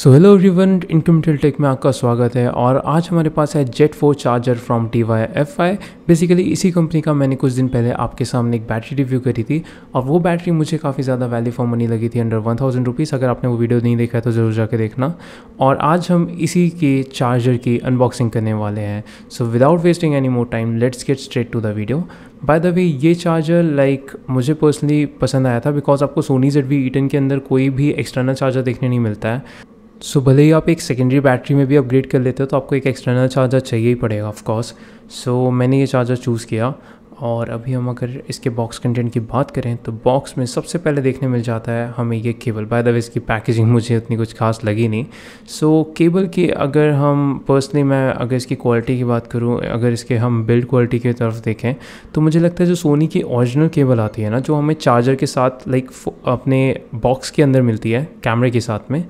सो hello रिवन income tech में आपका स्वागत है और आज हमारे पास है jet four charger from T Y F I basically इसी कंपनी का मैंने कुछ दिन पहले आपके सामने एक बैटरी रिव्यू करी थी और वो बैटरी मुझे काफ़ी ज़्यादा वैल्यू फॉर मनी लगी थी अंडर वन थाउजेंड रुपीज़ अगर आपने वो वीडियो नहीं देखा है तो ज़रूर जाके देखना और आज हम इसी के चार्जर की अनबॉक्सिंग करने वाले हैं so without wasting any more time let's get straight to the video by the way ये चार्जर लाइक like, मुझे पर्सनली पसंद आया था बिकॉज आपको सोनी जेड वी ईटन के अंदर कोई भी एक्सटर्नल चार्जर देखने नहीं मिलता है सो so, भले ही आप एक सेकेंडरी बैटरी में भी अपग्रेड कर लेते हो तो आपको एक एक्सटर्नल चार्जर चाहिए ही पड़ेगा ऑफकोर्स सो सो मैंने ये चार्जर चूज़ किया और अभी हम अगर इसके बॉक्स कंटेंट की बात करें तो बॉक्स में सबसे पहले देखने मिल जाता है हमें ये केबल बाय द वे इसकी पैकेजिंग मुझे उतनी कुछ खास लगी नहीं सो so, केबल की अगर हम पर्सनली मैं अगर इसकी क्वालिटी की बात करूँ अगर इसके हम बिल्ड क्वालिटी की तरफ देखें तो मुझे लगता है जो सोनी की ओरिजिनल केबल आती है ना जो हमें चार्जर के साथ लाइक अपने बॉक्स के अंदर मिलती है कैमरे के साथ में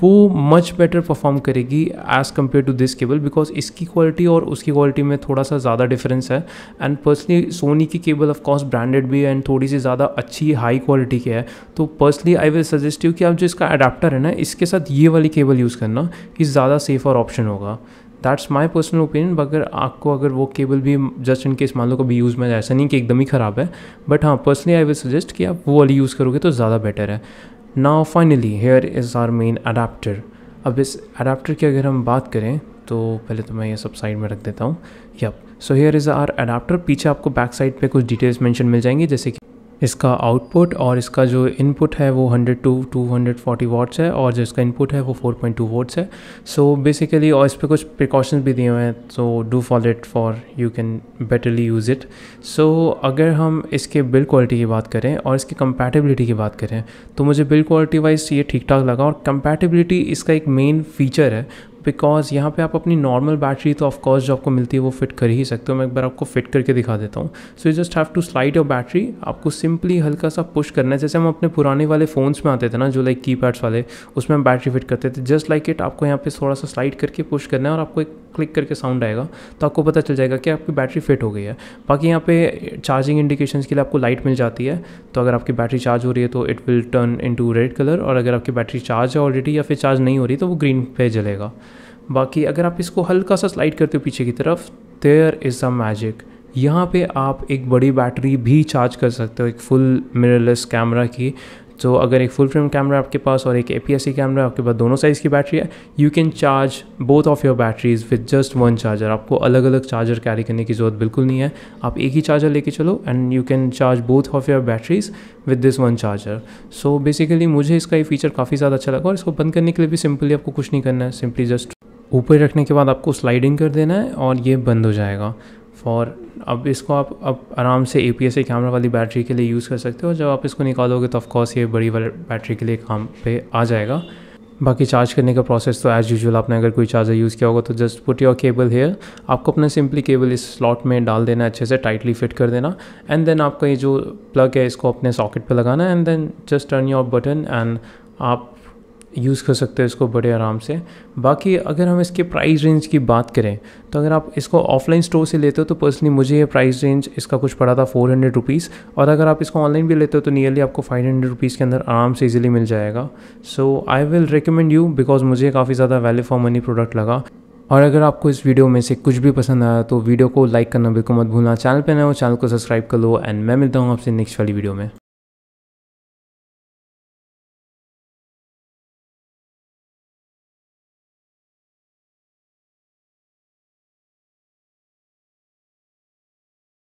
वो मच बेटर परफॉर्म करेगी as compare to this cable because इसकी क्वालिटी और उसकी क्वालिटी में थोड़ा सा ज़्यादा डिफरेंस है एंड पर्सनली सोनी की केबल ऑफ कॉर्स ब्रांडेड भी है एंड थोड़ी सी ज़्यादा अच्छी हाई क्वालिटी की है तो personally I will suggest you कि आप जो इसका अडाप्टर है ना इसके साथ ये वाली केबल यूज़ करना कि ज़्यादा सेफ और ऑप्शन होगा दैट्स माई पर्सनल ओपिनियन अगर आपको अगर वो केबल भी जस्ट इन केस मान लो कभी यूज़ में ऐसा नहीं कि एकदम ही ख़राब है बट हाँ पर्सनली आई विल सजेस्ट कि आप वो वाली यूज़ करोगे तो ज़्यादा बेटर है now finally here is our main adapter अब इस अडाप्टर की अगर हम बात करें तो पहले तो मैं ये सब साइड में रख देता हूँ yup so here is our adapter पीछे आपको बैक साइड पे कुछ डिटेल्स मेंशन मिल जाएंगी जैसे कि इसका आउटपुट और इसका जो इनपुट है वो 100 टू 240 वाट्स है और जो इसका इनपुट है वो 4.2 वाट्स है सो so बेसिकली और इस पर कुछ प्रिकॉशंस भी दिए हुए हैं so do follow it for you can betterly use it so अगर हम इसके बिल्ड क्वालिटी की बात करें और इसकी कंपैटिबिलिटी की बात करें तो मुझे बिल्ड क्वालिटी वाइज ये ठीक ठाक लगा और कंपैटिबिलिटी इसका एक मेन फीचर है बिकॉज यहाँ पे आप अपनी नॉर्मल बैटरी तो ऑफकोर्स जो आपको मिलती है वो फिट कर ही सकते हो मैं एक बार आपको फिट करके दिखा देता हूँ so you just have to slide your battery आपको सिंपली हल्का सा पुश करना है जैसे हम अपने पुराने वाले फ़ोन्स में आते थे ना जो लाइक की वाले उसमें हम बैटरी फिट करते थे जस्ट लाइक इट आपको यहाँ पे थोड़ा सा स्लाइड करके पुश करना है और आपको एक क्लिक करके साउंड आएगा तो आपको पता चल जाएगा कि आपकी बैटरी फिट हो गई है बाकी यहाँ पे चार्जिंग इंडिकेशन के लिए आपको लाइट मिल जाती है तो अगर आपकी बैटरी चार्ज हो रही है तो it will turn into red colour और अगर आपकी बैटरी चार्ज है ऑलरेडी या फिर चार्ज नहीं हो रही तो वो ग्रीन पे जलेगा बाकी अगर आप इसको हल्का सा स्लाइड करते हो पीछे की तरफ देयर इज़ अ मैजिक यहाँ पे आप एक बड़ी बैटरी भी चार्ज कर सकते हो एक फुल मिररलेस कैमरा की सो so, अगर एक फुल फ्रेम कैमरा आपके पास और एक ए कैमरा आपके पास दोनों साइज़ की बैटरी है you can charge both of your batteries with just one charger आपको अलग अलग चार्जर कैरी करने की ज़रूरत बिल्कुल नहीं है आप एक ही चार्जर लेके चलो and you can charge both of your batteries with this one charger so basically मुझे इसका ये फीचर काफ़ी ज़्यादा अच्छा लगा और इसको बंद करने के लिए भी सिंपली आपको कुछ नहीं करना है सिंपली जस्ट ऊपर रखने के बाद आपको स्लाइडिंग कर देना है और ये बंद हो जाएगा फॉर अब इसको आप अब आराम से ए पी एस कैमरा वाली बैटरी के लिए यूज़ कर सकते हो जब आप इसको निकालोगे तो ऑफकोर्स ये बड़ी बैटरी के लिए काम पे आ जाएगा बाकी चार्ज करने का प्रोसेस तो एज़ यूजुअल आपने अगर कोई चार्जर यूज़ किया होगा तो just put your cable here आपको अपना सिंपली केबल इस स्लॉट में डाल देना अच्छे से टाइटली फिट कर देना एंड देन आपका ये जो प्लग है इसको अपने सॉकेट पे लगाना and then just turn your button and आप यूज़ कर सकते हो इसको बड़े आराम से बाकी अगर हम इसके प्राइस रेंज की बात करें तो अगर आप इसको ऑफलाइन स्टोर से लेते हो तो पर्सनली मुझे ये प्राइस रेंज इसका कुछ पड़ा था फोर हंड्रेड रुपीज़ और अगर आप इसको ऑनलाइन भी लेते हो तो नियरली आपको फाइव हंड्रेड रुपीज़ के अंदर आराम से इजीली मिल जाएगा so I will recommend you because मुझे काफ़ी ज़्यादा वैल्यू फॉर मनी प्रोडक्ट लगा और अगर आपको इस वीडियो में से कुछ भी पसंद आया तो वीडियो को लाइक करना बिल्कुल मत भूलना चैनल पर नए हो चैनल को सब्सक्राइब कर लो एंड मैं मिलता हूँ आपसे नेक्स्ट वाली वीडियो में